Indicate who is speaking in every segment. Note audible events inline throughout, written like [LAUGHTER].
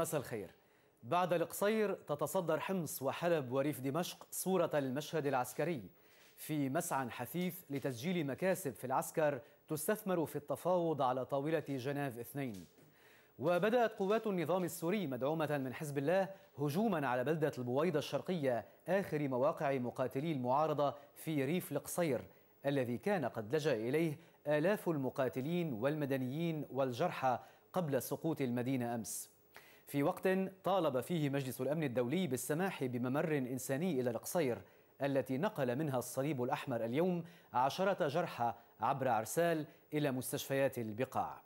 Speaker 1: مساء الخير بعد القصير تتصدر حمص وحلب وريف دمشق صورة المشهد العسكري في مسعى حثيث لتسجيل مكاسب في العسكر تستثمر في التفاوض على طاولة جنيف اثنين وبدأت قوات النظام السوري مدعومة من حزب الله هجوما على بلدة البويضة الشرقية آخر مواقع مقاتلي المعارضة في ريف القصير الذي كان قد لجأ إليه آلاف المقاتلين والمدنيين والجرحى قبل سقوط المدينة أمس في وقت طالب فيه مجلس الأمن الدولي بالسماح بممر إنساني إلى القصير التي نقل منها الصليب الأحمر اليوم عشرة جرحى عبر عرسال إلى مستشفيات البقاع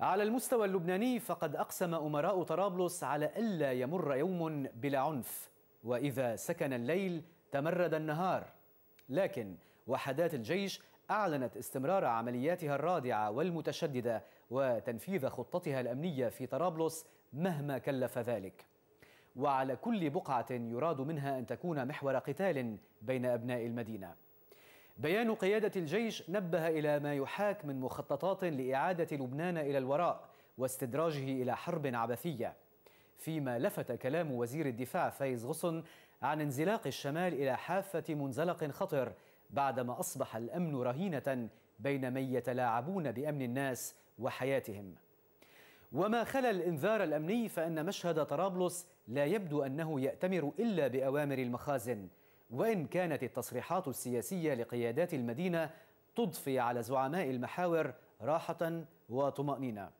Speaker 1: على المستوى اللبناني فقد أقسم أمراء طرابلس على ألا يمر يوم بلا عنف وإذا سكن الليل تمرد النهار لكن وحدات الجيش أعلنت استمرار عملياتها الرادعة والمتشددة وتنفيذ خطتها الأمنية في طرابلس مهما كلف ذلك وعلى كل بقعة يراد منها أن تكون محور قتال بين أبناء المدينة بيان قيادة الجيش نبه إلى ما يحاك من مخططات لإعادة لبنان إلى الوراء واستدراجه إلى حرب عبثية فيما لفت كلام وزير الدفاع فايز غصن عن انزلاق الشمال إلى حافة منزلق خطر بعدما أصبح الأمن رهينة بين من يتلاعبون بأمن الناس وحياتهم وما خلا الإنذار الأمني فإن مشهد طرابلس لا يبدو أنه يأتمر إلا بأوامر المخازن وإن كانت التصريحات السياسية لقيادات المدينة تضفي على زعماء المحاور راحة وطمأنينة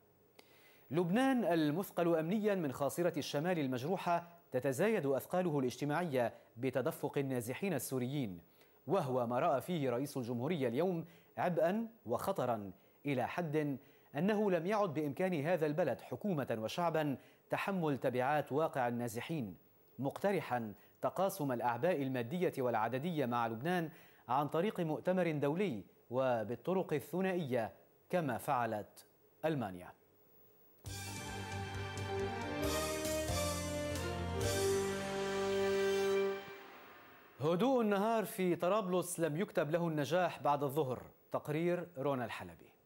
Speaker 1: لبنان المثقل أمنيا من خاصرة الشمال المجروحة تتزايد أثقاله الاجتماعية بتدفق النازحين السوريين وهو ما رأى فيه رئيس الجمهورية اليوم عبئا وخطرا إلى حد أنه لم يعد بإمكان هذا البلد حكومة وشعبا تحمل تبعات واقع النازحين مقترحا تقاسم الأعباء المادية والعددية مع لبنان عن طريق مؤتمر دولي وبالطرق الثنائية كما فعلت ألمانيا هدوء النهار في طرابلس لم يكتب له النجاح بعد الظهر تقرير رونا الحلبي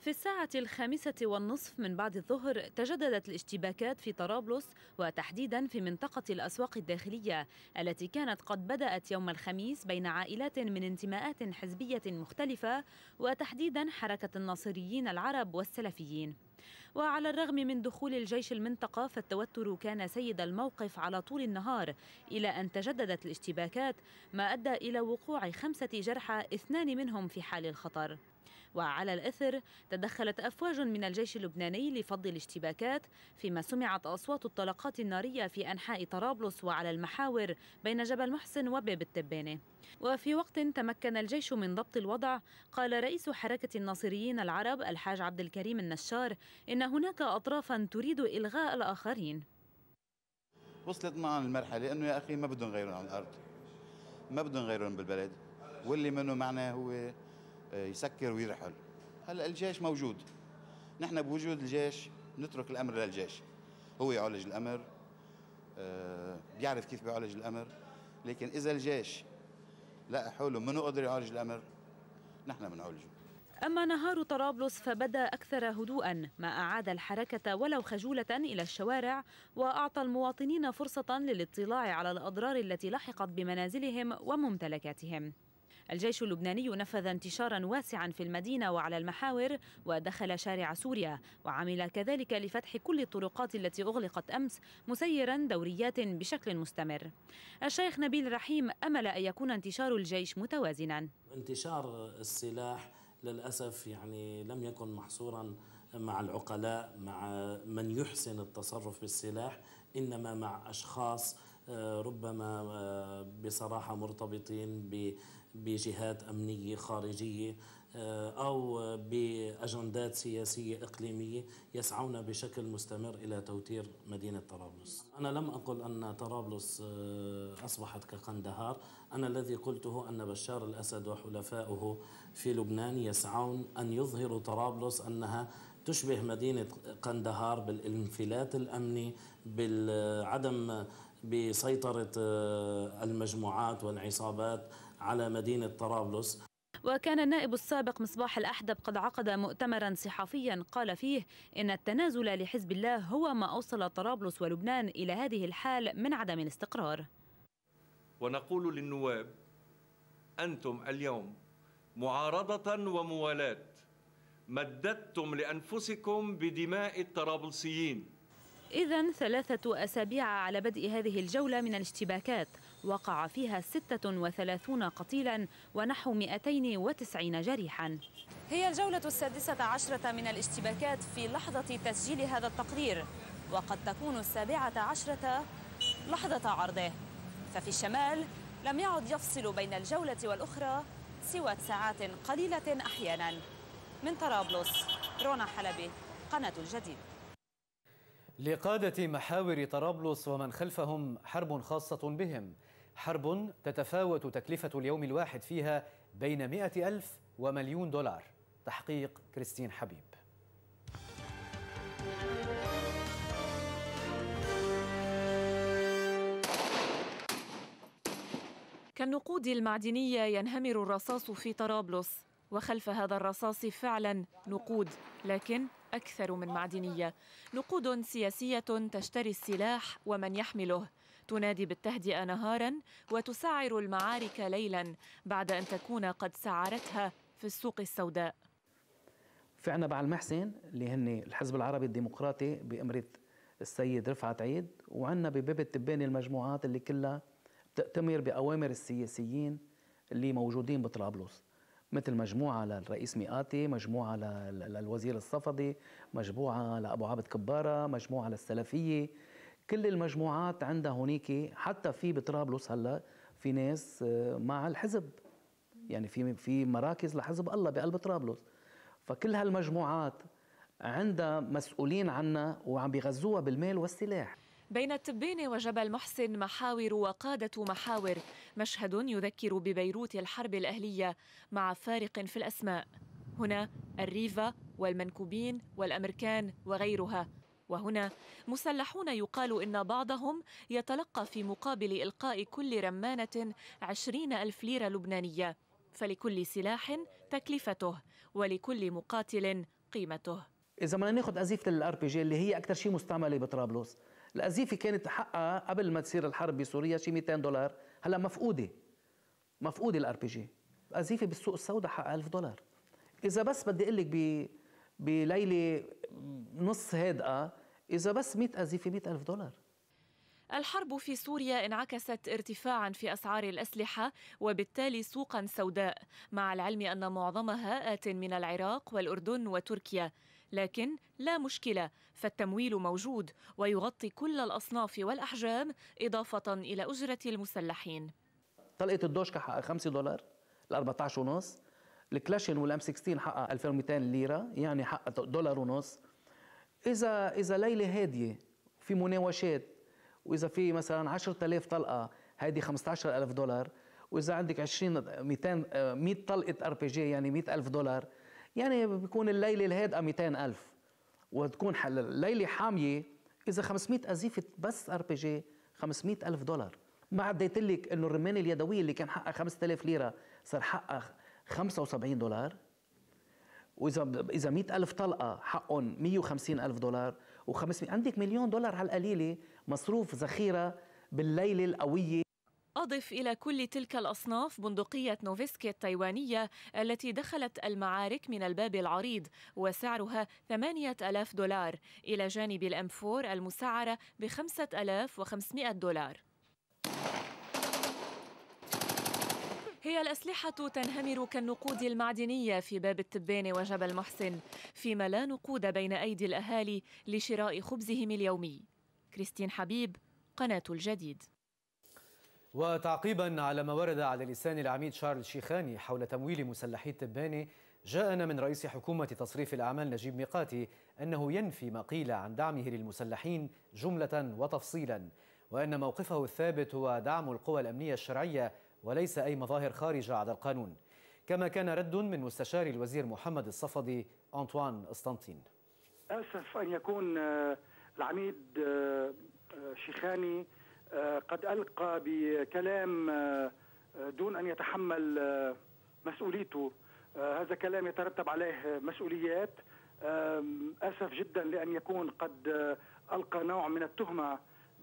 Speaker 2: في الساعة الخامسة والنصف من بعد الظهر تجددت الاشتباكات في طرابلس وتحديدا في منطقة الأسواق الداخلية التي كانت قد بدأت يوم الخميس بين عائلات من انتماءات حزبية مختلفة وتحديدا حركة الناصريين العرب والسلفيين وعلى الرغم من دخول الجيش المنطقة فالتوتر كان سيد الموقف على طول النهار إلى أن تجددت الاشتباكات ما أدى إلى وقوع خمسة جرحى اثنان منهم في حال الخطر وعلى الإثر تدخلت أفواج من الجيش اللبناني لفض الاشتباكات فيما سمعت أصوات الطلقات النارية في أنحاء طرابلس وعلى المحاور بين جبل محسن وباب التبانة وفي وقت تمكن الجيش من ضبط الوضع قال رئيس حركة الناصريين العرب الحاج عبد الكريم النشار إن هناك أطرافا تريد إلغاء الآخرين
Speaker 3: وصلت معنا المرحلة أنه يا أخي ما بدهم غيرهم على الأرض ما بدهم غيرهم بالبلد واللي منه معنا هو آه، يسكر ويرحل هلا الجيش موجود نحن بوجود الجيش نترك الامر للجيش هو يعالج الامر آه، بيعرف كيف بيعالج الامر لكن اذا الجيش لقى حوله منو قدر يعالج الامر نحن بنعالجه
Speaker 2: أما نهار طرابلس فبدا أكثر هدوءا ما أعاد الحركة ولو خجولة إلى الشوارع وأعطى المواطنين فرصة للاطلاع على الأضرار التي لحقت بمنازلهم وممتلكاتهم الجيش اللبناني نفذ انتشارا واسعا في المدينة وعلى المحاور ودخل شارع سوريا وعمل كذلك لفتح كل الطرقات التي أغلقت أمس مسيرا دوريات بشكل مستمر الشيخ نبيل رحيم أمل أن يكون انتشار الجيش متوازنا
Speaker 4: انتشار السلاح للأسف يعني لم يكن محصورا مع العقلاء مع من يحسن التصرف بالسلاح إنما مع أشخاص آه، ربما آه، بصراحة مرتبطين بجهات امنيه خارجيه آه، او باجندات سياسيه اقليميه يسعون بشكل مستمر الى توتير مدينه طرابلس. انا لم اقل ان طرابلس آه، اصبحت كقندهار، انا الذي قلته ان بشار الاسد وحلفائه في لبنان يسعون ان يظهروا طرابلس انها تشبه مدينة قندهار بالانفلات الأمني بالعدم بسيطرة آه، المجموعات والعصابات على مدينة طرابلس
Speaker 2: وكان النائب السابق مصباح الأحدب قد عقد مؤتمرا صحفيا قال فيه إن التنازل لحزب الله هو ما أوصل طرابلس ولبنان إلى هذه الحال من عدم الاستقرار
Speaker 5: ونقول للنواب أنتم اليوم معارضة وموالاة مددتم لأنفسكم بدماء الطرابلسيين
Speaker 2: إذا ثلاثة أسابيع على بدء هذه الجولة من الاشتباكات وقع فيها 36 قتيلا ونحو 290 جريحا هي الجولة السادسة عشرة من الاشتباكات في لحظة تسجيل هذا التقرير وقد تكون السابعة عشرة لحظة عرضه ففي الشمال لم يعد يفصل بين الجولة والأخرى سوى ساعات قليلة أحيانا من طرابلس رونا حلبي قناة الجديد
Speaker 1: لقادة محاور طرابلس ومن خلفهم حرب خاصة بهم حرب تتفاوت تكلفة اليوم الواحد فيها بين مئة ألف ومليون دولار تحقيق كريستين حبيب
Speaker 6: كالنقود المعدنية ينهمر الرصاص في طرابلس وخلف هذا الرصاص فعلا نقود لكن أكثر من معدنية نقود سياسية تشتري السلاح ومن يحمله تنادي بالتهدئة نهارا وتسعر المعارك ليلا بعد أن تكون قد سعرتها في السوق السوداء
Speaker 4: في عنا بعد المحسن اللي هن الحزب العربي الديمقراطي بأمرة السيد رفعت عيد وعنا بباب التباني المجموعات اللي كلها بتأتمر بأوامر السياسيين اللي موجودين بطرابلس مثل مجموعة للرئيس مئاتي مجموعة للوزير الصفدي مجموعة لأبو عابد كبارة مجموعة للسلفية كل المجموعات عندها هونيك حتى في بطرابلس هلا في ناس آه، مع الحزب يعني في في مراكز لحزب الله بقلب طرابلس فكل هالمجموعات عندها مسؤولين عنا وعم بيغزوها بالمال والسلاح
Speaker 6: بين التبين وجبل محسن محاور وقادة محاور مشهد يذكر ببيروت الحرب الأهلية مع فارق في الأسماء هنا الريفا والمنكوبين والأمريكان وغيرها وهنا مسلحون يقال إن بعضهم يتلقى في مقابل إلقاء كل رمانة عشرين ألف ليرة لبنانية فلكل سلاح تكلفته ولكل مقاتل قيمته
Speaker 4: إذا ما ناخذ أزيفة الار بي جي اللي هي أكثر شيء مستعملة بطرابلس القذيفه كانت حقها قبل ما تصير الحرب بسوريا شي 200 دولار هلا مفقوده مفقوده الار بي جي قذيفه بالسوق السوداء حقها 1000 دولار اذا بس بدي اقول لك بليله نص هادئه اذا بس 100 قذيفه 100000 دولار
Speaker 6: الحرب في سوريا انعكست ارتفاعا في اسعار الاسلحه وبالتالي سوقا سوداء مع العلم ان معظمها ات من العراق والاردن وتركيا لكن لا مشكلة فالتمويل موجود ويغطي كل الأصناف والأحجام إضافة إلى أجرة المسلحين
Speaker 4: طلقة الدوشكا حقها 5 دولار ل 14 ونص الكلاشن والام 16 حقها 2200 ليرة يعني حقها دولار ونص إذا إذا ليلة هادية في مناوشات وإذا في مثلا 10000 طلقة هذه 15000 دولار وإذا عندك 20 200 100 طلقة ار بي جي يعني 100000 دولار يعني بيكون الليلة الهادئة 200 ألف وتكون الليلة حامية إذا 500 قذيفة بس ار بي جي 500 ألف دولار ما عديت لك انه الرمانه اليدويه اللي كان حقها 5000 ليره صار حقها 75 دولار واذا اذا 100000 طلقه حقهم 150000 دولار و500 عندك مليون دولار على القليله مصروف ذخيره بالليله القويه
Speaker 6: أضف إلى كل تلك الأصناف بندقية نوفيسكي التايوانية التي دخلت المعارك من الباب العريض وسعرها 8000 دولار إلى جانب الأمفور المسعرة ب 5500 دولار هي الأسلحة تنهمر كالنقود المعدنية في باب التبان وجبل محسن فيما لا نقود بين أيدي الأهالي لشراء خبزهم اليومي كريستين حبيب قناة الجديد
Speaker 1: وتعقيبا على ما ورد على لسان العميد شارل شيخاني حول تمويل مسلحي التباني جاءنا من رئيس حكومة تصريف الأعمال نجيب ميقاتي أنه ينفي ما قيل عن دعمه للمسلحين جملة وتفصيلا وأن موقفه الثابت هو دعم القوى الأمنية الشرعية وليس أي مظاهر خارجة عن القانون كما كان رد من مستشار الوزير محمد الصفدي أنطوان أسطنطين
Speaker 5: أسف أن يكون آه، العميد آه، آه، شيخاني آه، قد القى بكلام آه، دون ان يتحمل آه، مسؤوليته هذا كلام يترتب عليه مسؤوليات اسف جدا لان يكون قد القى نوع من التهمه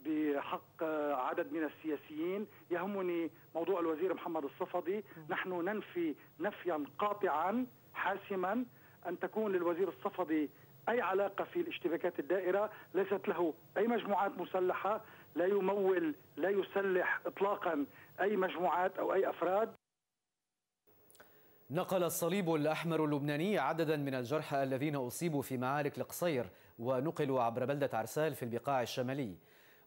Speaker 5: بحق عدد من السياسيين يهمني موضوع الوزير محمد الصفدي نحن ننفي نفيا قاطعا حاسما ان تكون للوزير الصفدي اي علاقه في الاشتباكات الدائره ليست له اي مجموعات مسلحه لا يمول لا يسلح اطلاقا اي مجموعات او اي افراد
Speaker 1: نقل الصليب الأحمر اللبناني عددا من الجرحى الذين أصيبوا في معارك القصير ونقلوا عبر بلدة عرسال في البقاع الشمالي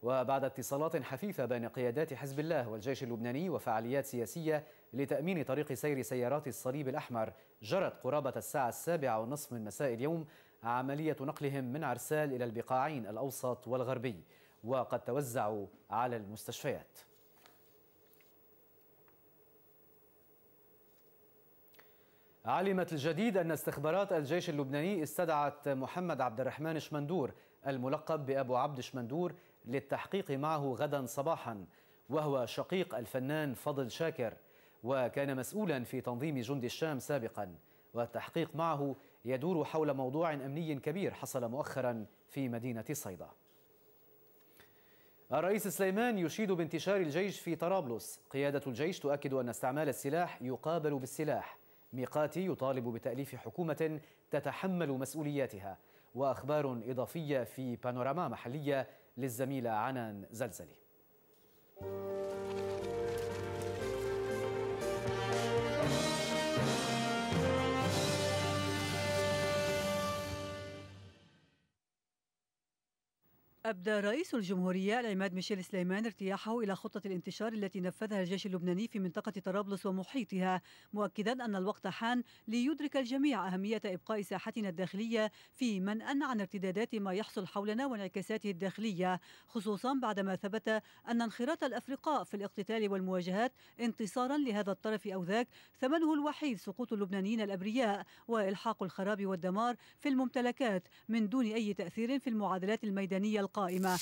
Speaker 1: وبعد اتصالات حثيثة بين قيادات حزب الله والجيش اللبناني وفعاليات سياسية لتأمين طريق سير سيارات الصليب الأحمر جرت قرابة الساعة السابعة والنصف من مساء اليوم عملية نقلهم من عرسال إلى البقاعين الأوسط والغربي وقد توزعوا على المستشفيات علمت الجديد أن استخبارات الجيش اللبناني استدعت محمد عبد الرحمن شمندور الملقب بأبو عبد شمندور للتحقيق معه غدا صباحا وهو شقيق الفنان فضل شاكر وكان مسؤولا في تنظيم جند الشام سابقا والتحقيق معه يدور حول موضوع أمني كبير حصل مؤخرا في مدينة صيدا الرئيس سليمان يشيد بانتشار الجيش في طرابلس قيادة الجيش تؤكد أن استعمال السلاح يقابل بالسلاح ميقاتي يطالب بتأليف حكومة تتحمل مسؤولياتها وأخبار إضافية في بانوراما محلية للزميلة عنان زلزلي
Speaker 7: أبدى رئيس الجمهورية العماد ميشيل سليمان ارتياحه إلى خطة الانتشار التي نفذها الجيش اللبناني في منطقة طرابلس ومحيطها مؤكدا أن الوقت حان ليدرك الجميع أهمية إبقاء ساحتنا الداخلية في منأى عن ارتدادات ما يحصل حولنا وانعكاساته الداخلية خصوصا بعدما ثبت أن انخراط الأفرقاء في الاقتتال والمواجهات انتصارا لهذا الطرف أو ذاك ثمنه الوحيد سقوط اللبنانيين الأبرياء وإلحاق الخراب والدمار في الممتلكات من دون أي تأثير في المعادلات الميدانية القادمة القائمة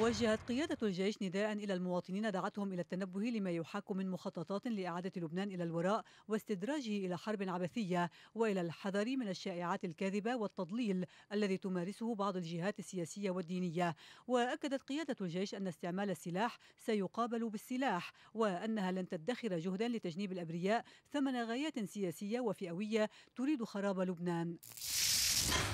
Speaker 7: وجهت قيادة الجيش نداء إلى المواطنين دعتهم إلى التنبه لما يحاك من مخططات لإعادة لبنان إلى الوراء واستدراجه إلى حرب عبثية وإلى الحذر من الشائعات الكاذبة والتضليل الذي تمارسه بعض الجهات السياسية والدينية وأكدت قيادة الجيش أن استعمال السلاح سيقابل بالسلاح وأنها لن تدخر جهدا لتجنيب الأبرياء ثمن غايات سياسية وفئوية تريد خراب لبنان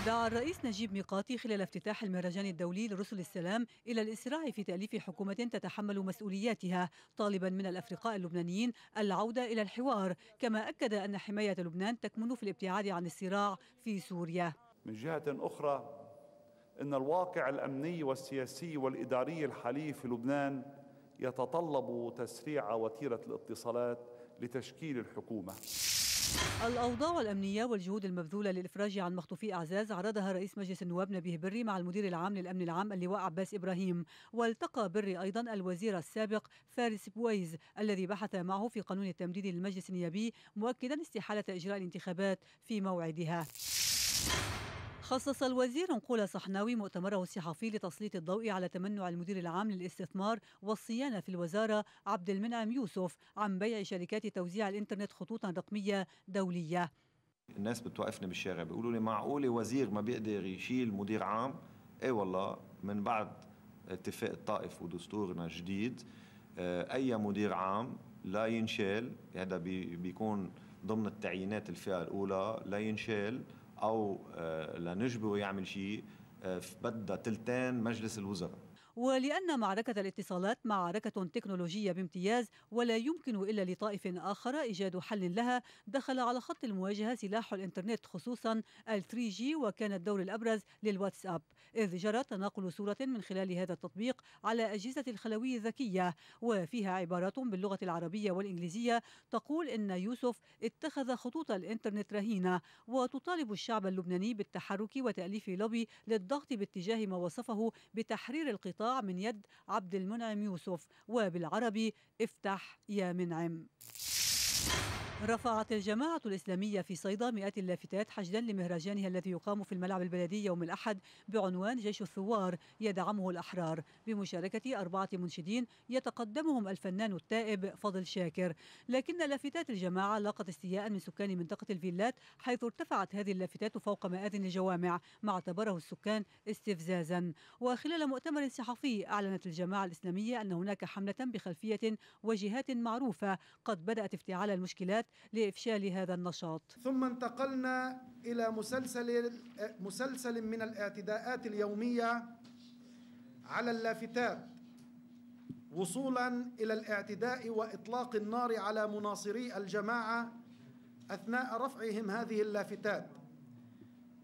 Speaker 7: دعا الرئيس نجيب ميقاتي خلال افتتاح المهرجان الدولي لرسل السلام إلى الإسراع في تأليف حكومة تتحمل مسؤولياتها طالبا من الأفرقاء اللبنانيين العودة إلى الحوار كما أكد أن حماية لبنان تكمن في الابتعاد عن الصراع في سوريا
Speaker 8: من جهة أخرى أن الواقع الأمني والسياسي والإداري الحالي في لبنان يتطلب تسريع وتيرة الاتصالات
Speaker 9: لتشكيل الحكومة
Speaker 7: الأوضاع الأمنية والجهود المبذولة للإفراج عن مخطوفي أعزاز عرضها رئيس مجلس النواب نبيه بري مع المدير العام للأمن العام اللواء عباس إبراهيم والتقى بري أيضا الوزير السابق فارس بويز الذي بحث معه في قانون التمديد للمجلس النيابي مؤكدا استحالة إجراء الانتخابات في موعدها خصص الوزير نقول صحناوي مؤتمره الصحفي لتسليط الضوء على تمنع المدير العام للاستثمار والصيانه في الوزاره عبد المنعم يوسف عن بيع شركات توزيع الانترنت خطوطا رقميه دوليه.
Speaker 8: الناس بتوقفني بالشارع بيقولوا لي معقوله وزير ما بيقدر يشيل مدير عام؟ اي والله من بعد اتفاق الطائف ودستورنا الجديد آه، اي مدير عام لا ينشال هذا
Speaker 5: بيكون ضمن التعيينات الفئه الاولى لا ينشال او آه، لنجبره يعمل شيء آه، بدها تلتين مجلس الوزراء
Speaker 7: ولأن معركة الاتصالات معركة تكنولوجية بامتياز ولا يمكن إلا لطائف آخر إيجاد حل لها دخل على خط المواجهة سلاح الإنترنت خصوصا ال 3 جي وكان الدور الأبرز للواتساب إذ جرى تناقل صورة من خلال هذا التطبيق على أجهزة الخلوي الذكية وفيها عبارات باللغة العربية والإنجليزية تقول إن يوسف اتخذ خطوط الإنترنت رهينة وتطالب الشعب اللبناني بالتحرك وتأليف لوبي للضغط باتجاه ما وصفه بتحرير القطاع من يد عبد المنعم يوسف وبالعربي افتح يا منعم رفعت الجماعة الإسلامية في صيدا مئات اللافتات حشدا لمهرجانها الذي يقام في الملعب البلدي يوم الأحد بعنوان جيش الثوار يدعمه الأحرار بمشاركة أربعة منشدين يتقدمهم الفنان التائب فضل شاكر لكن لافتات الجماعة لاقت استياء من سكان منطقة الفيلات حيث ارتفعت هذه اللافتات فوق مآذن الجوامع ما اعتبره السكان استفزازا وخلال مؤتمر صحفي أعلنت الجماعة الإسلامية أن هناك حملة بخلفية وجهات معروفة قد بدأت افتعال المشكلات لإفشال هذا النشاط ثم انتقلنا إلى مسلسل, مسلسل من الاعتداءات اليومية على اللافتات
Speaker 5: وصولا إلى الاعتداء وإطلاق النار على مناصري الجماعة أثناء رفعهم هذه اللافتات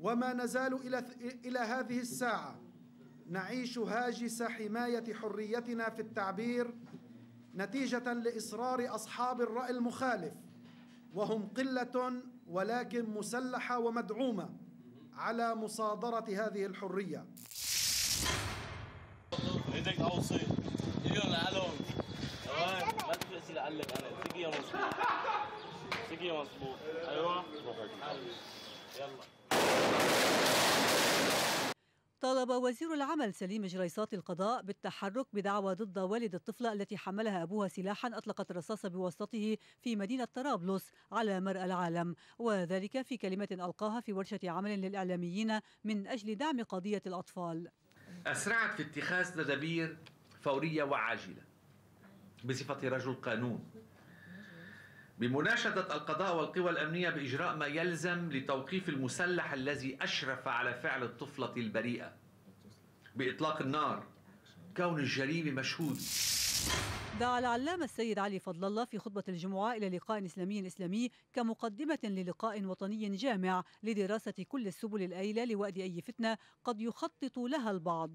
Speaker 5: وما نزال إلى, إلى هذه الساعة نعيش هاجس حماية حريتنا في التعبير نتيجة لإصرار أصحاب الرأي المخالف وهم قلة ولكن مسلحة ومدعومة على مصادرة هذه الحرية أيوة. يلا
Speaker 7: طالب وزير العمل سليم جريسات القضاء بالتحرك بدعوى ضد والد الطفلة التي حملها أبوها سلاحا أطلقت الرصاص بواسطته في مدينة طرابلس على مرأى العالم وذلك في كلمة ألقاها في ورشة عمل للإعلاميين من أجل دعم قضية الأطفال
Speaker 4: أسرعت في اتخاذ تدابير فورية وعاجلة بصفة رجل قانون بمناشدة القضاء والقوى الأمنية بإجراء ما يلزم لتوقيف المسلح الذي أشرف على فعل الطفلة البريئة بإطلاق النار كون الجريمة مشهود
Speaker 7: دعا العلامة السيد علي فضل الله في خطبة الجمعة إلى لقاء إسلامي إسلامي كمقدمة للقاء وطني جامع لدراسة كل السبل الآيلة لوأد أي فتنة قد يخطط لها البعض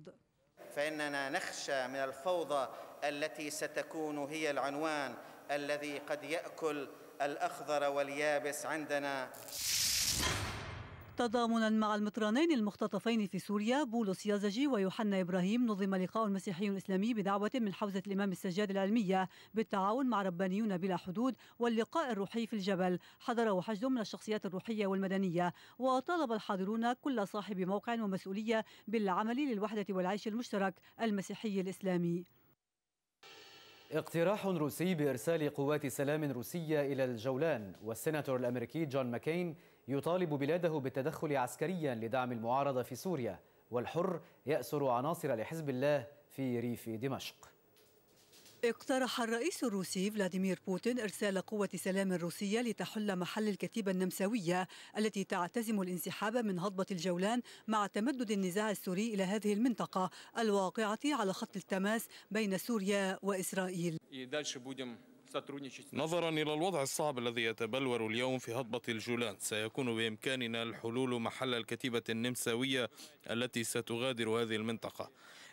Speaker 4: فإننا نخشى من الفوضى التي ستكون هي العنوان الذي قد ياكل الاخضر واليابس عندنا
Speaker 7: تضامنا مع المطرانين المختطفين في سوريا بولس يازجي ويوحنا ابراهيم نظم لقاء مسيحي اسلامي بدعوه من حوزه الامام السجاد العلميه بالتعاون مع ربانيون بلا حدود واللقاء الروحي في الجبل حضره حشد من الشخصيات الروحيه والمدنيه وطالب الحاضرون كل صاحب موقع ومسؤوليه بالعمل للوحده والعيش المشترك المسيحي الاسلامي
Speaker 1: اقتراح روسي بإرسال قوات سلام روسية إلى الجولان والسيناتور الأمريكي جون ماكين يطالب بلاده بالتدخل عسكريا لدعم المعارضة في سوريا والحر يأسر عناصر لحزب الله في ريف دمشق
Speaker 7: اقترح الرئيس الروسي فلاديمير بوتين إرسال قوة سلام روسية لتحل محل الكتيبة النمساوية التي تعتزم الانسحاب من هضبة الجولان مع تمدد النزاع السوري إلى هذه المنطقة الواقعة على خط التماس بين سوريا وإسرائيل
Speaker 3: نظرا إلى الوضع الصعب الذي يتبلور اليوم في هضبة الجولان سيكون بإمكاننا الحلول محل الكتيبة النمساوية التي ستغادر هذه المنطقة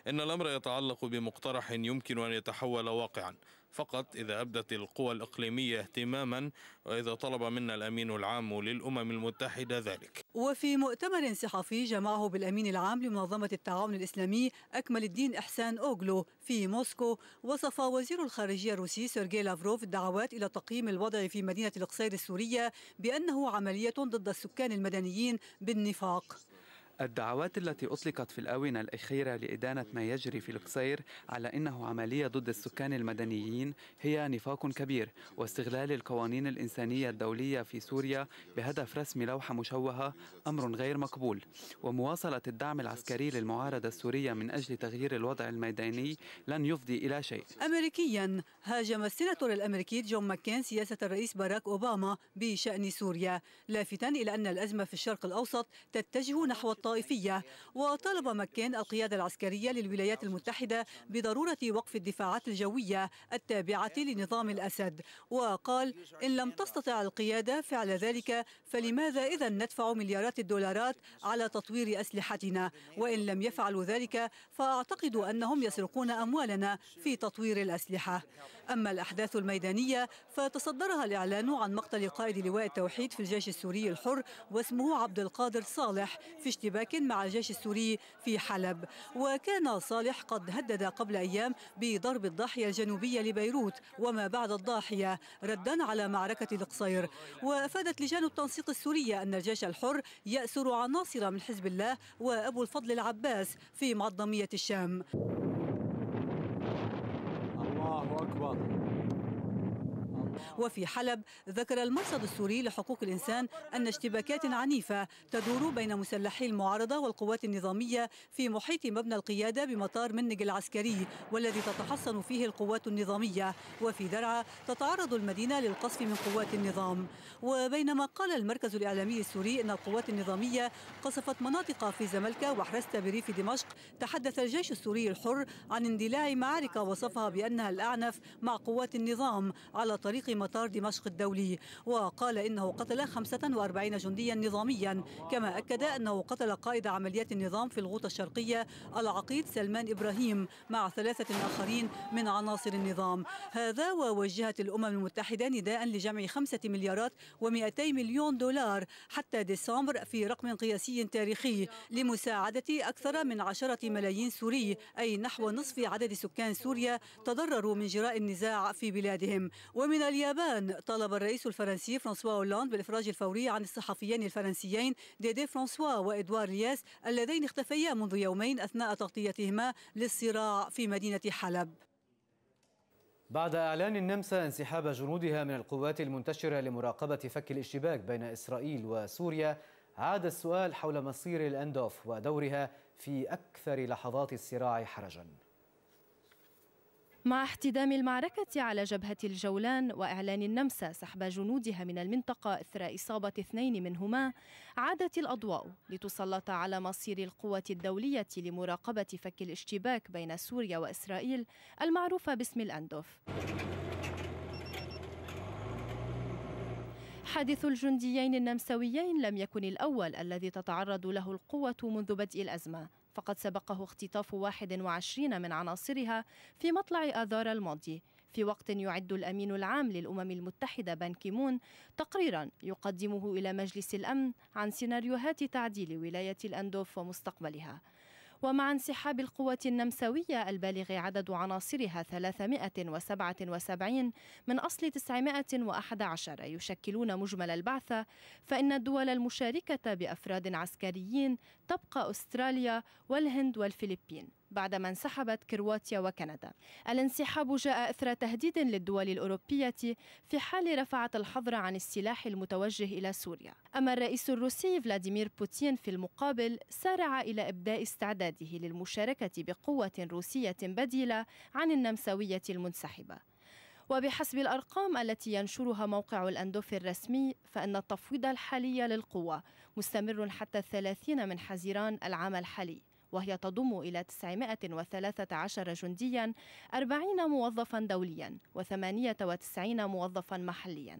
Speaker 3: إن الأمر يتعلق بمقترح يمكن أن يتحول واقعا فقط إذا أبدت القوى الإقليمية اهتماما وإذا طلب منا الأمين العام للأمم المتحدة ذلك
Speaker 7: وفي مؤتمر صحفي جمعه بالأمين العام لمنظمة التعاون الإسلامي أكمل الدين إحسان أوغلو في موسكو وصف وزير الخارجية الروسي سيرجي لافروف الدعوات إلى تقييم الوضع في مدينة القصير السورية بأنه عملية ضد السكان المدنيين بالنفاق
Speaker 1: الدعوات التي أطلقت في الآونة الأخيرة لإدانة ما يجري في القصير على أنه عملية ضد السكان المدنيين هي نفاق كبير واستغلال القوانين الإنسانية الدولية في سوريا بهدف رسم لوحة مشوهة أمر غير مقبول ومواصلة الدعم العسكري للمعارضة السورية من أجل تغيير الوضع الميداني لن يفضي إلى شيء
Speaker 7: أمريكيا هاجم السيناتور الأمريكي جون ماكين سياسة الرئيس باراك أوباما بشأن سوريا لافتا إلى أن الأزمة في الشرق الأوسط تتجه نحو الطريق الطائفية وطالب مكين القيادة العسكرية للولايات المتحدة بضرورة وقف الدفاعات الجوية التابعة لنظام الأسد وقال إن لم تستطع القيادة فعل ذلك فلماذا إذا ندفع مليارات الدولارات على تطوير أسلحتنا وإن لم يفعلوا ذلك فأعتقد أنهم يسرقون أموالنا في تطوير الأسلحة أما الأحداث الميدانية فتصدرها الإعلان عن مقتل قائد لواء التوحيد في الجيش السوري الحر واسمه عبد القادر صالح في اشتباك مع الجيش السوري في حلب وكان صالح قد هدد قبل أيام بضرب الضاحية الجنوبية لبيروت وما بعد الضاحية ردا على معركة القصير وأفادت لجان التنسيق السورية أن الجيش الحر يأسر عناصر من حزب الله وأبو الفضل العباس في معظمية الشام وفي حلب ذكر المرصد السوري لحقوق الإنسان أن اشتباكات عنيفة تدور بين مسلحي المعارضة والقوات النظامية في محيط مبنى القيادة بمطار منج العسكري والذي تتحصن فيه القوات النظامية وفي درعا تتعرض المدينة للقصف من قوات النظام وبينما قال المركز الإعلامي السوري أن القوات النظامية قصفت مناطق في زملكة وحرست بريف دمشق تحدث الجيش السوري الحر عن اندلاع معارك وصفها بأنها الأعنف مع قوات النظام على طريق مطار دمشق الدولي وقال إنه قتل 45 جنديا نظاميا كما أكد أنه قتل قائد عمليات النظام في الغوطة الشرقية العقيد سلمان إبراهيم مع ثلاثة آخرين من عناصر النظام هذا ووجهت الأمم المتحدة نداء لجمع 5 مليارات و200 مليون دولار حتى ديسمبر في رقم قياسي تاريخي لمساعدة أكثر من 10 ملايين سوري أي نحو نصف عدد سكان سوريا تضرروا من جراء النزاع في بلادهم ومن اليابان طلب الرئيس الفرنسي فرانسوا هولاند بالإفراج الفوري عن الصحفيين الفرنسيين ديدي فرانسوا وإدوار رياس اللذين اختفيا منذ يومين أثناء تغطيتهما للصراع في مدينة حلب
Speaker 1: بعد إعلان النمسا انسحاب جنودها من القوات المنتشرة لمراقبة فك الاشتباك بين إسرائيل وسوريا عاد السؤال حول مصير الأندوف ودورها في أكثر لحظات الصراع حرجاً
Speaker 10: مع احتدام المعركة على جبهة الجولان وإعلان النمسا سحب جنودها من المنطقة إثر إصابة اثنين منهما عادت الأضواء لتسلط على مصير القوة الدولية لمراقبة فك الاشتباك بين سوريا وإسرائيل المعروفة باسم الأندوف حادث الجنديين النمساويين لم يكن الأول الذي تتعرض له القوة منذ بدء الأزمة فقد سبقه اختطاف 21 من عناصرها في مطلع آذار الماضي في وقت يعد الأمين العام للأمم المتحدة بان كيمون تقريرا يقدمه إلى مجلس الأمن عن سيناريوهات تعديل ولاية الأندوف ومستقبلها ومع انسحاب القوة النمساوية البالغ عدد عناصرها 377 من أصل 911 يشكلون مجمل البعثة فإن الدول المشاركة بأفراد عسكريين تبقى أستراليا والهند والفلبين بعدما انسحبت كرواتيا وكندا الانسحاب جاء إثر تهديد للدول الأوروبية في حال رفعت الحظر عن السلاح المتوجه إلى سوريا أما الرئيس الروسي فلاديمير بوتين في المقابل سارع إلى إبداء استعداده للمشاركة بقوة روسية بديلة عن النمساوية المنسحبة وبحسب الأرقام التي ينشرها موقع الأندوف الرسمي فإن التفويض الحالي للقوة مستمر حتى الثلاثين من حزيران العام الحالي وهي تضم إلى 913 جنديا 40 موظفا دوليا و98 موظفا محليا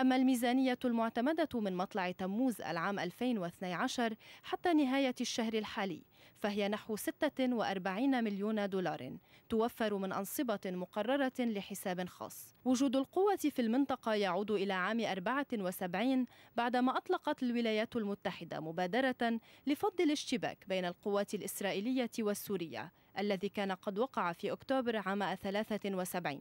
Speaker 10: أما الميزانية المعتمدة من مطلع تموز العام 2012 حتى نهاية الشهر الحالي فهي نحو 46 مليون دولار توفر من أنصبة مقررة لحساب خاص وجود القوة في المنطقة يعود إلى عام 74 بعدما أطلقت الولايات المتحدة مبادرة لفض الاشتباك بين القوات الإسرائيلية والسورية الذي كان قد وقع في أكتوبر عام 73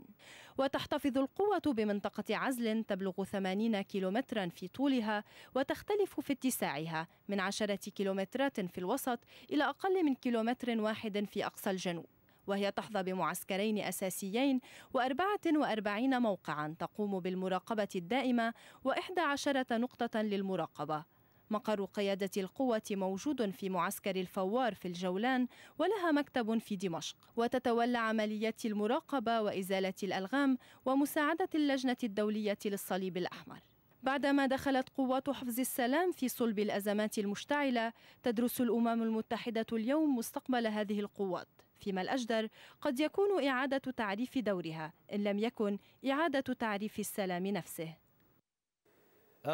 Speaker 10: وتحتفظ القوة بمنطقة عزل تبلغ 80 كيلومترا في طولها وتختلف في اتساعها من 10 كيلومترات في الوسط إلى أقل من كيلومتر واحد في أقصى الجنوب وهي تحظى بمعسكرين أساسيين و44 موقعا تقوم بالمراقبة الدائمة و11 نقطة للمراقبة مقر قيادة القوة موجود في معسكر الفوار في الجولان ولها مكتب في دمشق وتتولى عمليات المراقبة وإزالة الألغام ومساعدة اللجنة الدولية للصليب الأحمر بعدما دخلت قوات حفظ السلام في صلب الأزمات المشتعلة تدرس الأمم المتحدة اليوم مستقبل هذه القوات فيما الأجدر قد يكون إعادة تعريف دورها إن لم يكن إعادة تعريف السلام نفسه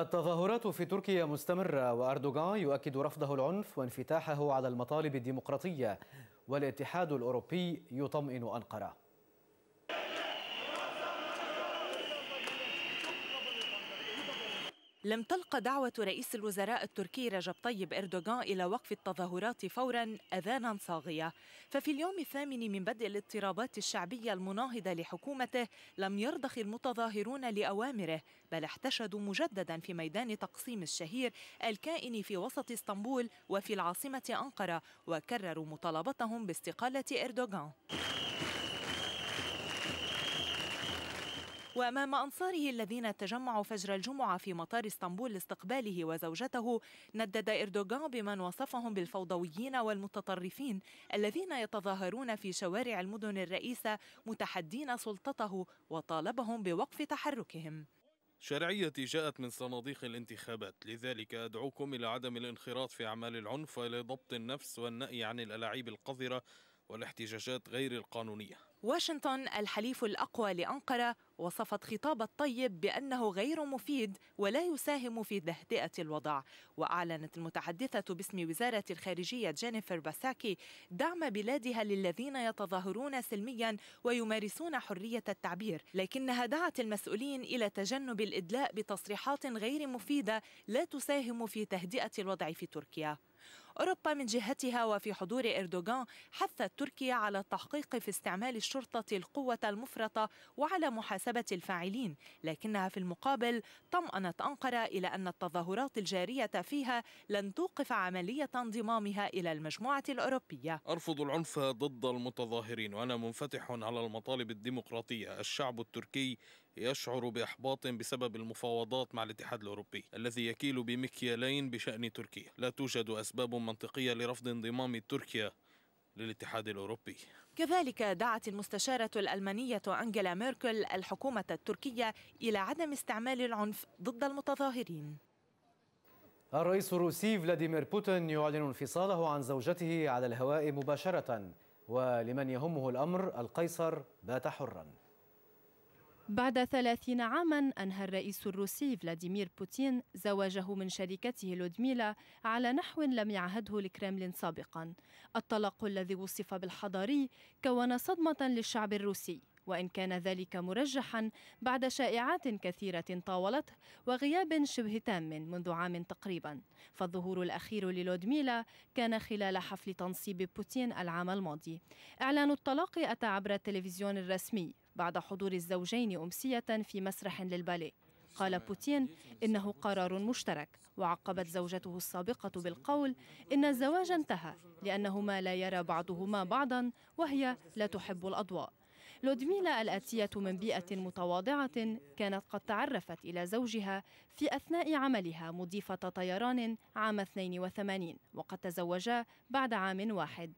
Speaker 1: التظاهرات في تركيا مستمرة وأردوغان يؤكد رفضه العنف وانفتاحه على المطالب الديمقراطية والاتحاد الأوروبي يطمئن أنقرة
Speaker 9: لم تلق دعوة رئيس الوزراء التركي رجب طيب إردوغان إلى وقف التظاهرات فورا أذانا صاغية ففي اليوم الثامن من بدء الاضطرابات الشعبية المناهضة لحكومته لم يرضخ المتظاهرون لأوامره بل احتشدوا مجددا في ميدان تقسيم الشهير الكائن في وسط اسطنبول وفي العاصمة أنقرة وكرروا مطالبتهم باستقالة إردوغان وأمام أنصاره الذين تجمعوا فجر الجمعة في مطار اسطنبول لاستقباله وزوجته ندد إردوغان بمن وصفهم بالفوضويين والمتطرفين الذين يتظاهرون في شوارع المدن الرئيسة متحدين سلطته وطالبهم بوقف تحركهم
Speaker 3: شرعيتي جاءت من صناديق الانتخابات لذلك أدعوكم إلى عدم الانخراط في أعمال العنف ولضبط النفس والنأي عن الألاعيب القذرة والاحتجاجات غير القانونية
Speaker 9: واشنطن الحليف الأقوى لأنقرة وصفت خطاب الطيب بأنه غير مفيد ولا يساهم في تهدئة الوضع وأعلنت المتحدثة باسم وزارة الخارجية جينيفر باساكي دعم بلادها للذين يتظاهرون سلميا ويمارسون حرية التعبير لكنها دعت المسؤولين إلى تجنب الإدلاء بتصريحات غير مفيدة لا تساهم في تهدئة الوضع في تركيا أوروبا من جهتها وفي حضور إردوغان حثت تركيا على التحقيق في استعمال الشرطة القوة المفرطة وعلى محاسبة الفاعلين لكنها في المقابل طمأنت أنقرة إلى أن التظاهرات الجارية فيها لن توقف عملية انضمامها إلى المجموعة الأوروبية
Speaker 3: أرفض العنف ضد المتظاهرين وأنا منفتح على المطالب الديمقراطية الشعب التركي يشعر بإحباط بسبب المفاوضات مع الاتحاد الأوروبي الذي يكيل بمكيالين بشأن تركيا لا توجد أسباب منطقية لرفض انضمام تركيا للاتحاد الأوروبي
Speaker 9: كذلك دعت المستشارة الألمانية انجيلا ميركل الحكومة التركية إلى عدم استعمال العنف ضد المتظاهرين
Speaker 1: الرئيس الروسي فلاديمير بوتين يعلن انفصاله عن زوجته على الهواء مباشرة ولمن يهمه الأمر القيصر بات حراً
Speaker 10: بعد ثلاثين عاما أنهى الرئيس الروسي فلاديمير بوتين زواجه من شريكته لودميلا على نحو لم يعهده الكرملين سابقا الطلاق الذي وصف بالحضاري كون صدمة للشعب الروسي وإن كان ذلك مرجحا بعد شائعات كثيرة طاولته وغياب شبه تام منذ عام تقريبا فالظهور الأخير للودميلا كان خلال حفل تنصيب بوتين العام الماضي إعلان الطلاق أتى عبر التلفزيون الرسمي بعد حضور الزوجين أمسية في مسرح للباليه قال بوتين إنه قرار مشترك وعقبت زوجته السابقة بالقول إن الزواج انتهى لأنهما لا يرى بعضهما بعضا وهي لا تحب الأضواء لودميلا الآتية من بيئة متواضعة كانت قد تعرفت إلى زوجها في أثناء عملها مضيفة طيران عام 82 وقد تزوجا بعد عام واحد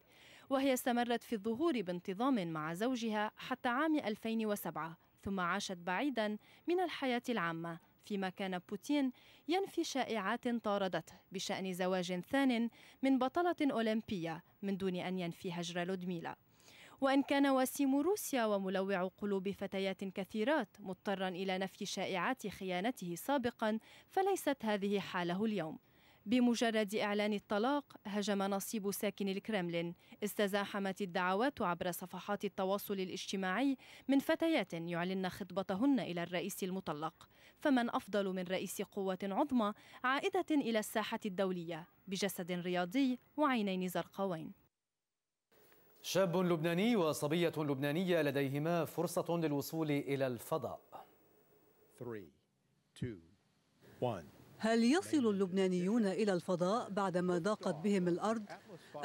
Speaker 10: وهي استمرت في الظهور بانتظام مع زوجها حتى عام 2007 ثم عاشت بعيدا من الحياة العامة فيما كان بوتين ينفي شائعات طاردته بشأن زواج ثان من بطلة أولمبية من دون أن ينفي هجر لودميلا وإن كان وسيم روسيا وملوع قلوب فتيات كثيرات مضطرا إلى نفي شائعات خيانته سابقا فليست هذه حاله اليوم بمجرد إعلان الطلاق هجم نصيب ساكن الكرملين استزاحمت الدعوات عبر صفحات التواصل الاجتماعي من فتيات يعلن خطبتهن إلى الرئيس المطلق فمن أفضل من رئيس قوة عظمى عائدة إلى الساحة الدولية بجسد رياضي وعينين زرقاوين
Speaker 1: شاب لبناني وصبية لبنانية لديهما فرصة للوصول إلى الفضاء. Three, two,
Speaker 7: one. هل يصل اللبنانيون إلى الفضاء بعدما ضاقت بهم الأرض؟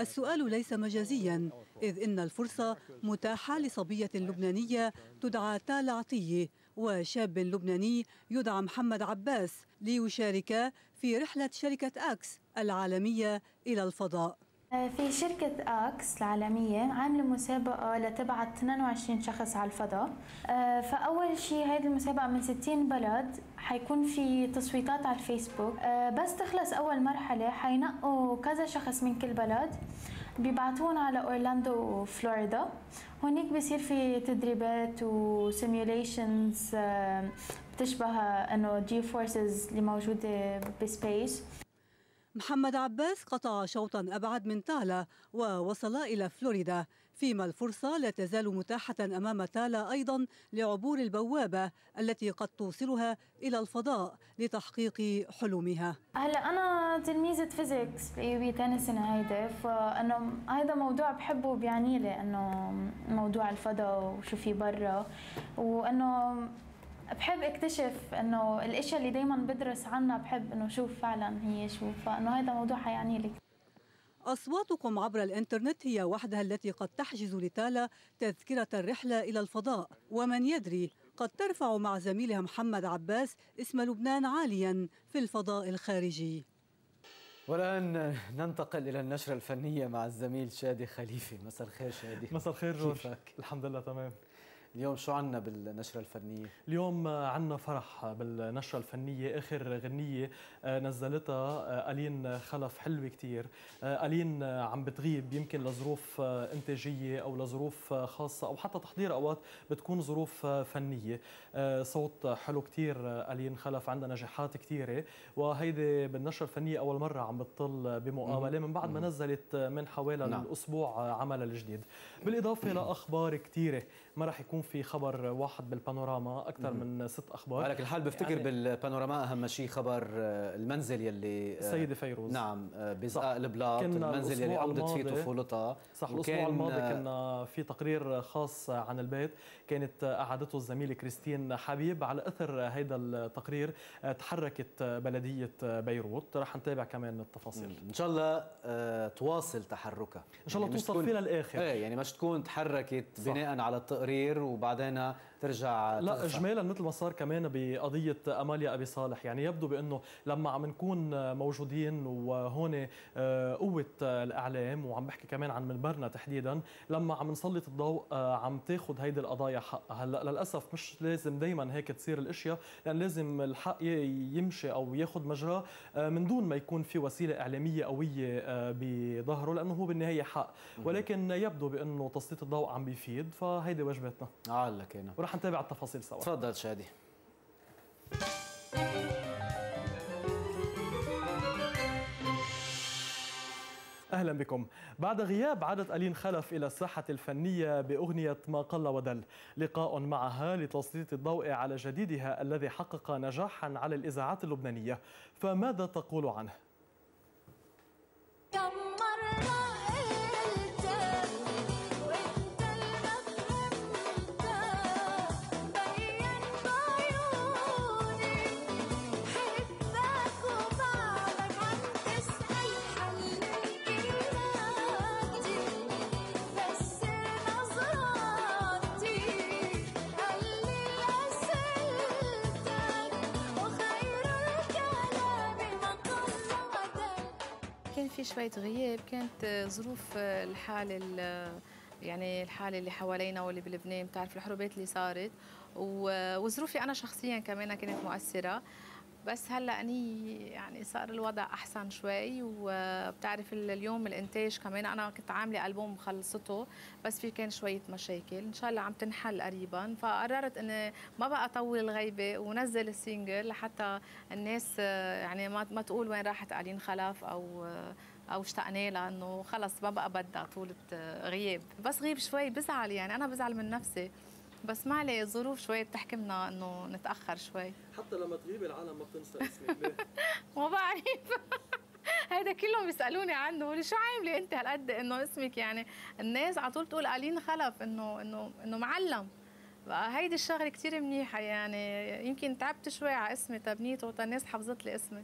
Speaker 7: السؤال ليس مجازيا إذ إن الفرصة متاحة لصبية لبنانية تدعى تالا عطية وشاب لبناني يدعى محمد عباس ليشاركا في رحلة شركة أكس العالمية إلى الفضاء آه، في شركة أكس العالمية عاملة مسابقة لتبعت 22
Speaker 8: شخص على الفضاء آه، فأول شيء هيدي المسابقة من 60 بلد حيكون في تصويتات على الفيسبوك آه، بس تخلص أول مرحلة حينقوا كذا شخص من كل بلد بيبعتون على أورلاندو وفلوريدا هونيك بيصير في تدريبات وسيميوليشنز بتشبه انه جي
Speaker 7: فورسز اللي موجوده بسبيس محمد عباس قطع شوطا أبعد من تالا ووصل إلى فلوريدا فيما الفرصة لا تزال متاحة أمام تالا أيضا لعبور البوابة التي قد توصلها إلى الفضاء لتحقيق حلمها
Speaker 8: هلا أنا تلميذة فيزيكس بي ثاني سنة هيدا فأنه هذا موضوع بحبه بيعني لي أنه موضوع الفضاء وشو في برا وأنه بحب اكتشف انه الاشياء اللي دايما بدرس عنها بحب انه شوف فعلا هي شو فانه هذا موضوع حيعني لي
Speaker 7: أصواتكم عبر الإنترنت هي وحدها التي قد تحجز لتالا تذكرة الرحلة إلى الفضاء ومن يدري قد ترفع مع زميلها محمد عباس اسم لبنان عاليا في الفضاء الخارجي
Speaker 1: والآن ننتقل إلى النشرة الفنية مع الزميل شادي خليفه مساء الخير شادي مساء الخير جورج الحمد لله تمام اليوم شو عنا بالنشرة الفنية؟
Speaker 5: اليوم عنا فرح بالنشرة الفنية آخر غنية آه، نزلتها آه، ألين خلف حلوة كتير آه، ألين عم بتغيب يمكن لظروف إنتاجية أو لظروف خاصة أو حتى تحضير أوقات بتكون ظروف فنية صوت حلو كتير ألين خلف عندها نجاحات كتيرة وهيدي بالنشرة الفنية أول مرة عم بتطل بمقابلة من بعد ما نزلت من حوالي نعم. الأسبوع عملها الجديد بالإضافة [CLEARS THROAT] لأخبار كتيرة ما راح يكون في خبر واحد بالبانوراما اكثر من ست اخبار على كل حال بفتكر يعني
Speaker 1: بالبانوراما اهم شيء خبر آه، المنزل يلي آه، سيده فيروز نعم آه، بزقاق البلاط المنزل يلي قضت فيه طفولتها
Speaker 5: صح الاسبوع الماضي كان في تقرير خاص عن البيت كانت اعادته الزميله كريستين حبيب على اثر هذا التقرير تحركت بلديه بيروت رح نتابع كمان التفاصيل ان شاء الله تواصل تحركها ان شاء الله يعني توصل فينا للاخر ايه يعني
Speaker 1: مش تكون تحركت بناء على rieru
Speaker 5: Badena ترجع لا اجمالا مثل ما صار كمان بقضيه اماليا ابي صالح يعني يبدو بانه لما عم نكون موجودين وهون آه، قوه الاعلام وعم بحكي كمان عن منبرنا تحديدا لما عم نسلط الضوء آه، عم تاخذ هيدي القضايا حقها هلا للاسف مش لازم دائما هيك تصير الاشياء لان يعني لازم الحق يمشي او ياخذ مجراه من دون ما يكون في وسيله اعلاميه قويه آه، بظهره لانه هو بالنهايه حق ولكن يبدو بانه تسليط الضوء عم بيفيد فهيدي واجباتنا عالك كان رح نتابع التفاصيل سوا تفضل شادي اهلا بكم بعد غياب عادت الين خلف الى الساحه الفنيه باغنيه ما قل ودل لقاء معها لتسليط الضوء على جديدها الذي حقق نجاحا على الاذاعات اللبنانيه فماذا تقول عنه
Speaker 8: في شويه غياب كانت ظروف آه، الحاله آه، يعني الحاله اللي حوالينا واللي بلبنان بتعرف الحروبات اللي صارت آه، وظروفي انا شخصيا كمان كانت مؤثره بس هلا اني يعني صار الوضع احسن شوي وبتعرف اليوم الانتاج كمان انا كنت عامله البوم خلصته بس في كان شويه مشاكل ان شاء الله عم تنحل قريبا فقررت اني ما بقى اطول الغيبه ونزل السينجل لحتى الناس يعني ما تقول وين راحت قالين خلف او او اشتقنا لها انه خلص ما بقى بدها طولة آه، غياب بس غيب شوي بزعل يعني انا بزعل من نفسي بس ما عليه الظروف شوي بتحكمنا انه نتاخر شوي
Speaker 5: حتى لما تغيبي العالم ما بتنسى اسمك
Speaker 8: [LAUGHS] ما بعرف [LAUGHS] هيدا كلهم بيسالوني عنه بيقولوا شو عامله انت هالقد انه اسمك يعني الناس على طول تقول الين خلف انه انه انه معلم هيدي الشغله كثير منيحه يعني يمكن تعبت شوي على اسمي تبنيته والناس حفظت لي اسمي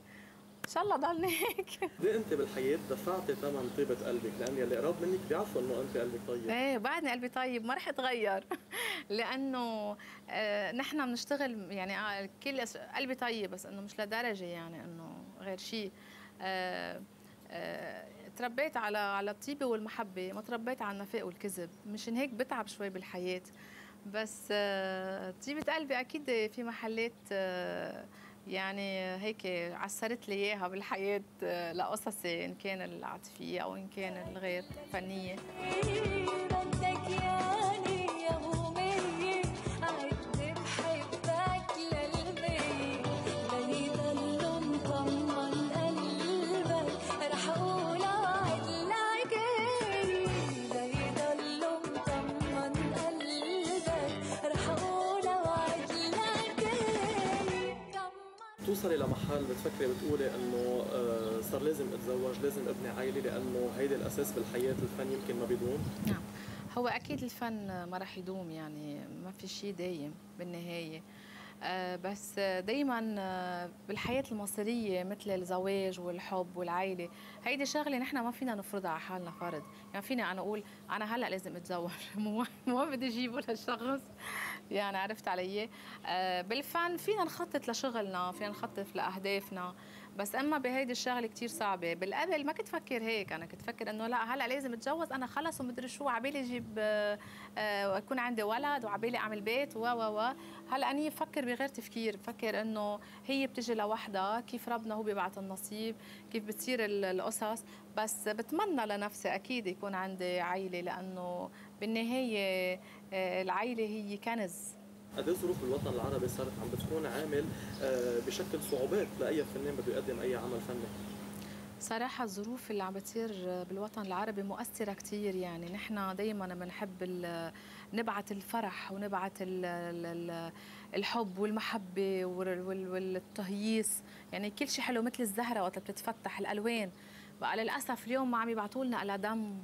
Speaker 8: ان شاء الله ضلني هيك [LAUGHS]
Speaker 5: ليه انت بالحياه دفعتي ثمن طيبه قلبك لان اللي قراب منك بيعرفوا انه انت قلبك طيب ايه
Speaker 8: بعدني قلبي طيب ما رح اتغير [LAUGHS] لانه آه نحن بنشتغل يعني آه كل قلبي طيب بس انه مش لدرجه يعني انه غير شيء آه،, آه تربيت على على الطيبه والمحبه ما تربيت على النفاق والكذب مشان هيك بتعب شوي بالحياه بس آه، طيبه قلبي اكيد في محلات آه، يعني هيك عسرت لي اياها بالحياه آه، لقصصي ان كان العاطفيه او ان كان الغير فنيه
Speaker 5: توصلي لمحل بتفكري بتقولي انه آه، صار لازم اتزوج لازم ابني عائله لانه هيدي الاساس بالحياه الفن يمكن ما بيدوم نعم
Speaker 8: هو اكيد الفن ما راح يدوم يعني ما في شيء دايم بالنهايه آه، بس دايما آه، بالحياة المصرية مثل الزواج والحب والعائلة هيدي شغلة نحن ما فينا نفرضها على حالنا فرض يعني فيني أنا أقول أنا هلأ لازم أتزوج [LAUGHS] مو بدي أجيبه للشخص يعني عرفت علي آه، بالفن فينا نخطط لشغلنا فينا نخطط لأهدافنا بس اما بهيدي الشغله كثير صعبه بالقبل ما كنت فكر هيك انا كنت فكر انه لا هلا لازم اتجوز انا خلص ومدري شو عبالي اجيب آه، آه، يكون عندي ولد وعبالي اعمل بيت و و و هلا اني بفكر بغير تفكير بفكر انه هي بتجي لوحدها كيف ربنا هو بيبعت النصيب كيف بتصير القصص بس بتمنى لنفسي اكيد يكون عندي عائله لانه بالنهايه آه، العائلة هي كنز
Speaker 5: قد إيه ظروف الوطن العربي صارت عم بتكون عامل آه، بشكل صعوبات لاي فنان بده يقدم اي عمل فني
Speaker 8: صراحة الظروف اللي عم بتصير بالوطن العربي مؤثرة كثير يعني نحن دايما بنحب نبعث الفرح ونبعث الحب والمحبة والتهييص يعني كل شيء حلو مثل الزهرة وقت بتتفتح الألوان بقى للأسف اليوم ما عم يبعثوا لنا الا دم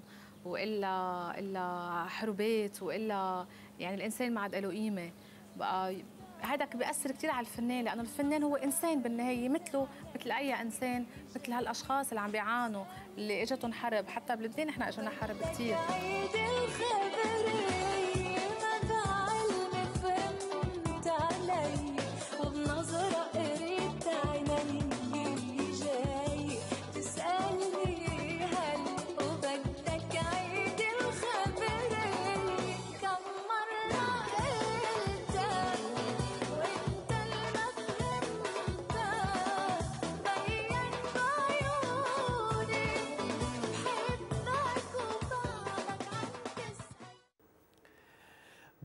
Speaker 8: والا الا حروبات والا يعني الانسان ما عاد له قيمه بقى هذا بيأثر كثير على الفنان لأنه الفنان هو إنسان بالنهاية مثله مثل أي إنسان مثل هالأشخاص اللي عم بيعانوا اللي إجتهم حرب حتى بلبنان إحنا إجنا حرب كثير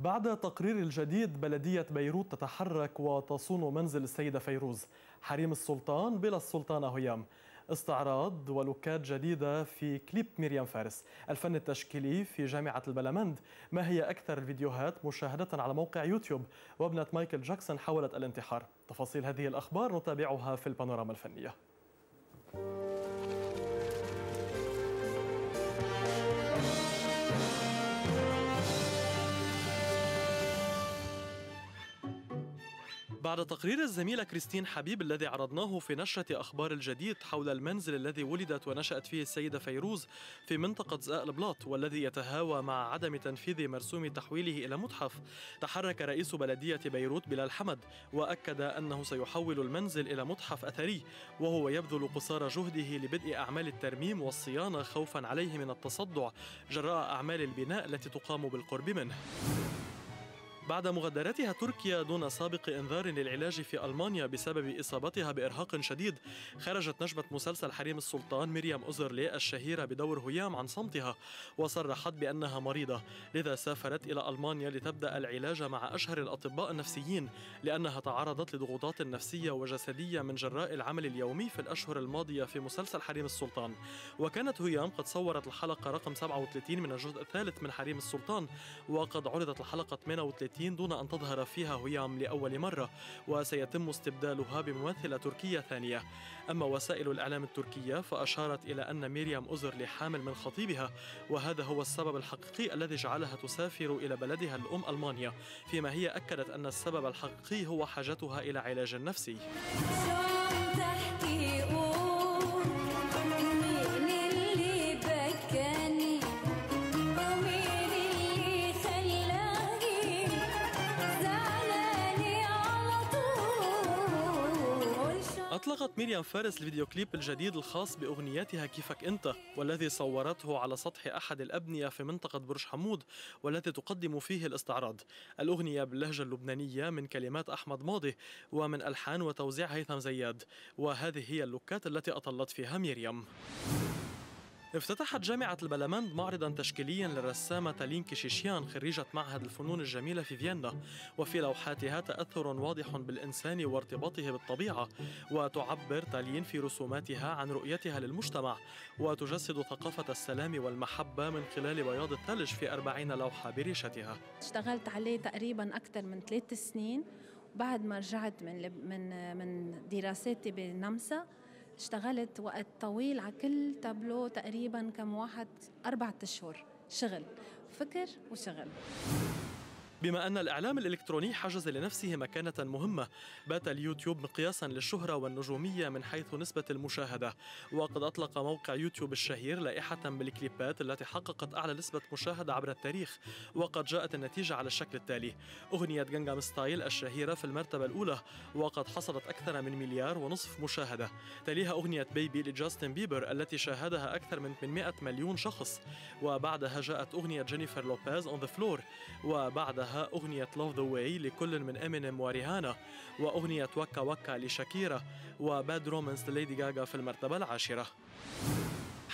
Speaker 5: بعد تقرير الجديد بلدية بيروت تتحرك وتصون منزل السيدة فيروز حريم السلطان بلا السلطانة هيام استعراض ولوكات جديدة في كليب مريم فارس الفن التشكيلي في جامعة البلمند ما هي أكثر الفيديوهات مشاهدة على موقع يوتيوب وابنة مايكل جاكسون حاولت الانتحار تفاصيل هذه الأخبار نتابعها في البانوراما الفنية بعد تقرير الزميلة كريستين حبيب الذي عرضناه في نشرة أخبار الجديد حول المنزل الذي ولدت ونشأت فيه السيدة فيروز في منطقة زقاق البلاط والذي يتهاوى مع عدم تنفيذ مرسوم تحويله إلى متحف تحرك رئيس بلدية بيروت بلال حمد وأكد أنه سيحول المنزل إلى متحف أثري وهو يبذل قصارى جهده لبدء أعمال الترميم والصيانة خوفا عليه من التصدع جراء أعمال البناء التي تقام بالقرب منه بعد مغادرتها تركيا دون سابق انذار للعلاج في المانيا بسبب اصابتها بارهاق شديد خرجت نجمه مسلسل حريم السلطان مريم اوزرلي الشهيره بدور هيام عن صمتها وصرحت بانها مريضه لذا سافرت الى المانيا لتبدا العلاج مع اشهر الاطباء النفسيين لانها تعرضت لضغوطات نفسيه وجسديه من جراء العمل اليومي في الاشهر الماضيه في مسلسل حريم السلطان وكانت هيام قد صورت الحلقه رقم 37 من الجزء الثالث من حريم السلطان وقد عرضت الحلقه 38 2030 دون أن تظهر فيها هيام لأول مرة وسيتم استبدالها بممثلة تركية ثانية أما وسائل الإعلام التركية فأشارت إلى أن ميريام أزر لحامل من خطيبها وهذا هو السبب الحقيقي الذي جعلها تسافر إلى بلدها الأم ألمانيا فيما هي أكدت أن السبب الحقيقي هو حاجتها إلى علاج نفسي أطلقت ميريام فارس الفيديو كليب الجديد الخاص بأغنيتها كيفك أنت والذي صورته على سطح أحد الأبنية في منطقة برج حمود والتي تقدم فيه الاستعراض الأغنية باللهجة اللبنانية من كلمات أحمد ماضي ومن ألحان وتوزيع هيثم زياد وهذه هي اللوكات التي أطلت فيها ميريام افتتحت جامعة البلمند معرضا تشكيليا للرسامة تالين كيشيشيان خريجة معهد الفنون الجميلة في فيينا وفي لوحاتها تأثر واضح بالإنسان وارتباطه بالطبيعة وتعبر تالين في رسوماتها عن رؤيتها للمجتمع وتجسد ثقافة السلام والمحبة من خلال بياض الثلج في أربعين لوحة بريشتها
Speaker 10: اشتغلت عليه تقريبا أكثر من ثلاث سنين بعد ما رجعت من من من دراساتي بالنمسا اشتغلت وقت طويل على كل تابلو تقريبا كم واحد أربعة أشهر شغل فكر وشغل
Speaker 5: بما أن الإعلام الإلكتروني حجز لنفسه مكانة مهمة بات اليوتيوب مقياسا للشهرة والنجومية من حيث نسبة المشاهدة وقد أطلق موقع يوتيوب الشهير لائحة بالكليبات التي حققت أعلى نسبة مشاهدة عبر التاريخ وقد جاءت النتيجة على الشكل التالي أغنية جنجام ستايل الشهيرة في المرتبة الأولى وقد حصلت أكثر من مليار ونصف مشاهدة تليها أغنية بيبي لجاستن بيبر التي شاهدها أكثر من 800 مليون شخص وبعدها جاءت أغنية جينيفر لوبيز اون ذا فلور وبعدها بعدها أغنية Love the Way لكل من إمينيم وريهانا وأغنية وكا وكا لشاكيرا وباد رومانس لليدي غاغا في المرتبة العاشرة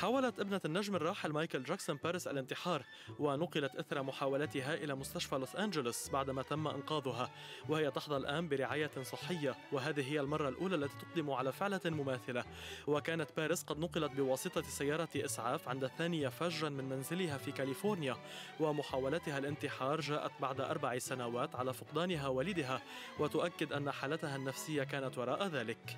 Speaker 5: حاولت ابنة النجم الراحل مايكل جاكسون باريس الانتحار ونقلت إثر محاولتها إلى مستشفى لوس أنجلوس بعدما تم إنقاذها وهي تحظى الآن برعاية صحية وهذه هي المرة الأولى التي تقدم على فعلة مماثلة وكانت باريس قد نقلت بواسطة سيارة إسعاف عند الثانية فجرا من منزلها في كاليفورنيا ومحاولتها الانتحار جاءت بعد أربع سنوات على فقدانها والدها وتؤكد أن حالتها النفسية كانت وراء ذلك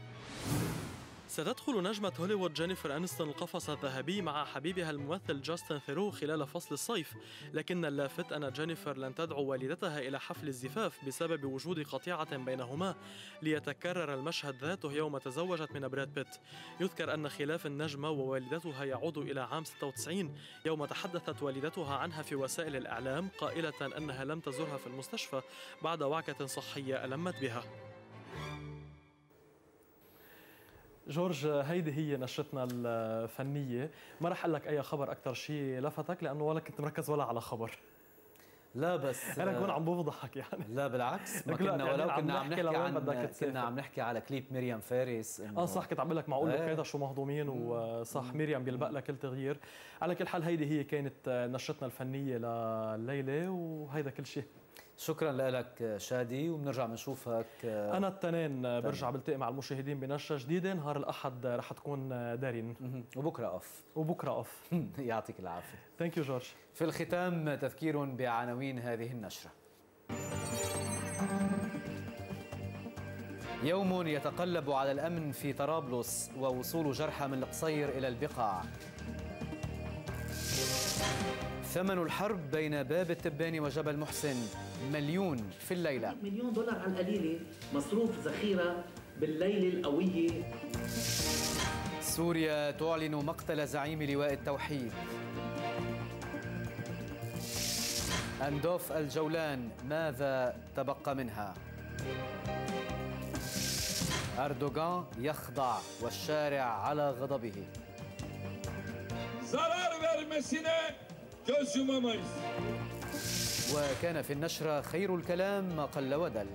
Speaker 5: ستدخل نجمة هوليوود جينيفر أنستون القفص الذهبي مع حبيبها الممثل جاستن ثيرو خلال فصل الصيف لكن اللافت أن جينيفر لن تدعو والدتها إلى حفل الزفاف بسبب وجود قطيعة بينهما ليتكرر المشهد ذاته يوم تزوجت من براد بيت يذكر أن خلاف النجمة ووالدتها يعود إلى عام 96 يوم تحدثت والدتها عنها في وسائل الإعلام قائلة أنها لم تزرها في المستشفى بعد وعكة صحية ألمت بها جورج هيدي هي نشرتنا الفنيه ما رح اقول لك اي خبر اكثر شيء لفتك لانه ولا كنت مركز ولا على خبر لا بس [LAUGHS] انا كون عم بفضحك يعني لا بالعكس ما كنا يعني ولو كنا عم نحكي, نحكي عن بدك كنا عم نحكي على كليب مريم فارس اه صح كنت عم لك معقول ايه. شو مهضومين وصح مريم بيلبق لها كل تغيير على كل حال هيدي هي كانت نشرتنا الفنيه لليله وهيدا كل شيء شكرا لك شادي وبنرجع بنشوفك آه، انا التنين آه، برجع بلتقي مع المشاهدين بنشره جديده نهار الاحد رح تكون آه، دارين وبكره اوف وبكره اوف [LAUGHS] يعطيك
Speaker 1: العافيه ثانك يو جورج في الختام تذكير بعناوين هذه النشره يوم يتقلب على الامن في طرابلس ووصول جرحى من القصير الى البقاع ثمن الحرب بين باب التباني وجبل محسن مليون في الليلة
Speaker 4: مليون دولار على القليلة مصروف ذخيرة بالليلة القوية
Speaker 1: سوريا تعلن مقتل زعيم لواء التوحيد أندوف الجولان ماذا تبقى منها؟ أردوغان يخضع والشارع على غضبه. وكان في النشرة خير الكلام ما قل ودل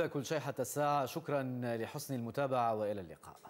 Speaker 1: هذا كل شيء حتى الساعة شكرا لحسن المتابعة وإلى اللقاء